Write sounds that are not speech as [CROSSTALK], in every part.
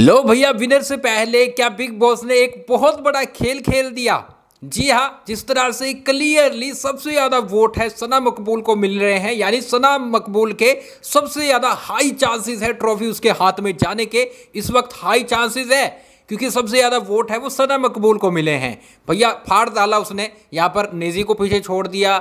लो भैया विनर से पहले क्या बिग बॉस ने एक बहुत बड़ा खेल खेल दिया जी हाँ जिस तरह से क्लियरली सबसे ज़्यादा वोट है सना मकबूल को मिल रहे हैं यानी सना मकबूल के सबसे ज़्यादा हाई चांसेस है ट्रॉफी उसके हाथ में जाने के इस वक्त हाई चांसेस है क्योंकि सबसे ज़्यादा वोट है वो सना मकबूल को मिले हैं भैया फाड़ डाला उसने यहाँ पर नेजी को पीछे छोड़ दिया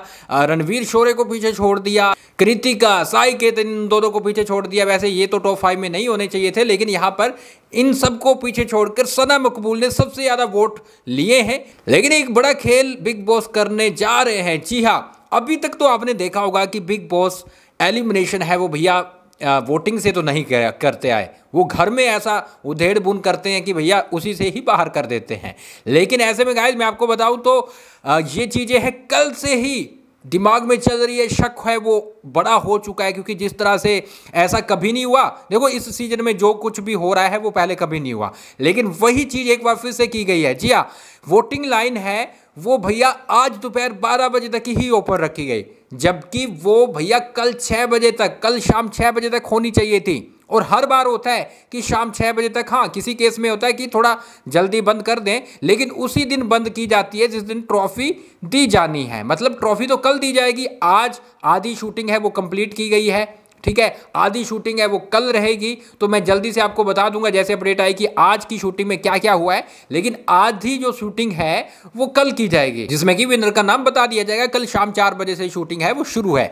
रणवीर शोरे को पीछे छोड़ दिया कृतिका साई के इन दोनों को पीछे छोड़ दिया वैसे ये तो टॉप फाइव में नहीं होने चाहिए थे लेकिन यहाँ पर इन सबको पीछे छोड़कर सना मकबूल ने सबसे ज़्यादा वोट लिए हैं लेकिन एक बड़ा खेल बिग बॉस करने जा रहे हैं जी हाँ अभी तक तो आपने देखा होगा कि बिग बॉस एलिमिनेशन है वो भैया वोटिंग से तो नहीं करते आए वो घर में ऐसा उधेड़ बुन करते हैं कि भैया उसी से ही बाहर कर देते हैं लेकिन ऐसे में गाइज मैं आपको बताऊं तो ये चीज़ें हैं कल से ही दिमाग में चल रही है शक है वो बड़ा हो चुका है क्योंकि जिस तरह से ऐसा कभी नहीं हुआ देखो इस सीजन में जो कुछ भी हो रहा है वो पहले कभी नहीं हुआ लेकिन वही चीज़ एक बार फिर से की गई है जी हाँ वोटिंग लाइन है वो भैया आज दोपहर बारह बजे तक ही ओपन रखी गई जबकि वो भैया कल छः बजे तक कल शाम छः बजे तक होनी चाहिए थी और हर बार होता है कि शाम छः बजे तक हाँ किसी केस में होता है कि थोड़ा जल्दी बंद कर दें लेकिन उसी दिन बंद की जाती है जिस दिन ट्रॉफी दी जानी है मतलब ट्रॉफी तो कल दी जाएगी आज आधी शूटिंग है वो कंप्लीट की गई है ठीक है आधी शूटिंग है वो कल रहेगी तो मैं जल्दी से आपको बता दूंगा जैसे अपडेट आई कि आज की शूटिंग में क्या क्या हुआ है लेकिन आधी जो शूटिंग है वो कल की जाएगी जिसमें कि विनर का नाम बता दिया जाएगा कल शाम चार बजे से शूटिंग है वो शुरू है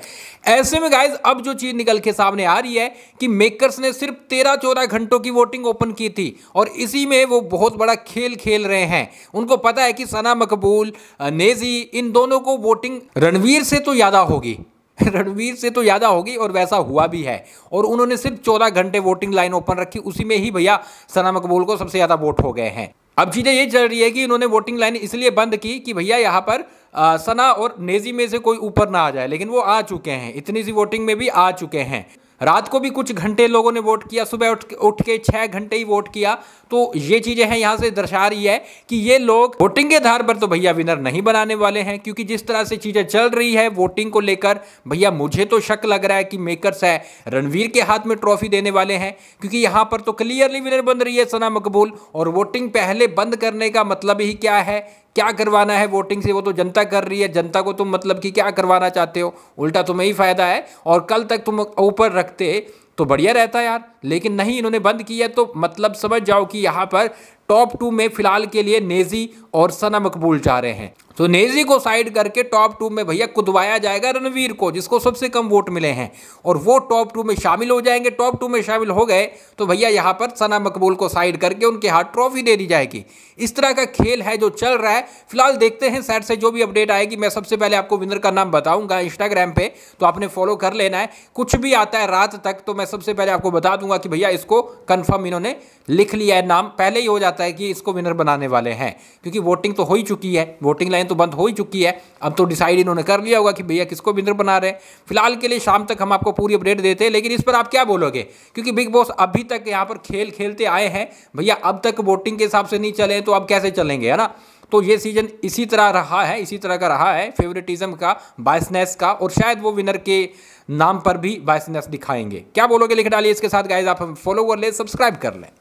ऐसे में गाइज अब जो चीज निकल के सामने आ रही है कि मेकर्स ने सिर्फ तेरह चौदह घंटों की वोटिंग ओपन की थी और इसी में वो बहुत बड़ा खेल खेल रहे हैं उनको पता है कि सना मकबूल नेजी इन दोनों को वोटिंग रणवीर से तो ज्यादा होगी [LAUGHS] रणवीर से तो ज़्यादा होगी और वैसा हुआ भी है और उन्होंने सिर्फ चौदह घंटे वोटिंग लाइन ओपन रखी उसी में ही भैया सना मकबूल को सबसे ज़्यादा वोट हो गए हैं अब चीज़ें ये चल रही है कि इन्होंने वोटिंग लाइन इसलिए बंद की कि भैया यहाँ पर आ, सना और नेजी में से कोई ऊपर ना आ जाए लेकिन वो आ चुके हैं इतनी सी वोटिंग में भी आ चुके हैं रात को भी कुछ घंटे लोगों ने वोट किया सुबह उठ उठ के छः घंटे ही वोट किया तो ये चीज़ें हैं यहाँ से दर्शा रही है कि ये लोग वोटिंग के आधार पर तो भैया विनर नहीं बनाने वाले हैं क्योंकि जिस तरह से चीज़ें चल रही है वोटिंग को लेकर भैया मुझे तो शक लग रहा है कि मेकर्स है रणवीर के हाथ में ट्रॉफी देने वाले हैं क्योंकि यहाँ पर तो क्लियरली विनर बन रही है सना मकबूल और वोटिंग पहले बंद करने का मतलब ही क्या है क्या करवाना है वोटिंग से वो तो जनता कर रही है जनता को तुम मतलब कि क्या करवाना चाहते हो उल्टा तुम्हें ही फायदा है और कल तक तुम ऊपर रखते तो बढ़िया रहता यार लेकिन नहीं इन्होंने बंद किया तो मतलब समझ जाओ कि यहाँ पर टॉप टू में फिलहाल के लिए नेजी और सना मकबूल चाह रहे हैं तो नेजी को साइड करके टॉप टू में भैया कुदवाया जाएगा रणवीर को जिसको सबसे कम वोट मिले हैं और वो टॉप टू में शामिल हो जाएंगे टॉप टू में शामिल हो गए तो भैया यहाँ पर सना मकबूल को साइड करके उनके हाथ ट्रॉफी दे दी जाएगी इस तरह का खेल है जो चल रहा है फिलहाल देखते हैं सैड से जो भी अपडेट आएगी मैं सबसे पहले आपको विनर का नाम बताऊंगा इंस्टाग्राम पे तो आपने फॉलो कर लेना है कुछ भी आता है रात तक तो मैं मैं सबसे पहले आपको बता दूंगा कि भैया इसको कंफर्म इन्होंने लिख लिया है नाम पहले ही हो जाता है कि इसको विनर बनाने वाले हैं क्योंकि वोटिंग तो हो ही चुकी है वोटिंग लाइन तो बंद हो ही चुकी है अब तो डिसाइड इन्होंने कर लिया होगा कि भैया किसको विनर बना रहे हैं फिलहाल के लिए शाम तक हम आपको पूरी अपडेट देते हैं लेकिन इस पर आप क्या बोलोगे क्योंकि बिग बॉस अभी तक यहाँ पर खेल खेलते आए हैं भैया अब तक वोटिंग के हिसाब से नहीं चले तो अब कैसे चलेंगे है ना तो ये सीजन इसी तरह रहा है इसी तरह का रहा है फेवरेटिज्म का बायसनेस का और शायद वो विनर के नाम पर भी बायसनेस दिखाएंगे क्या बोलोगे लिख डालिए इसके साथ गाइज आप हम फॉलो कर लें सब्सक्राइब कर लें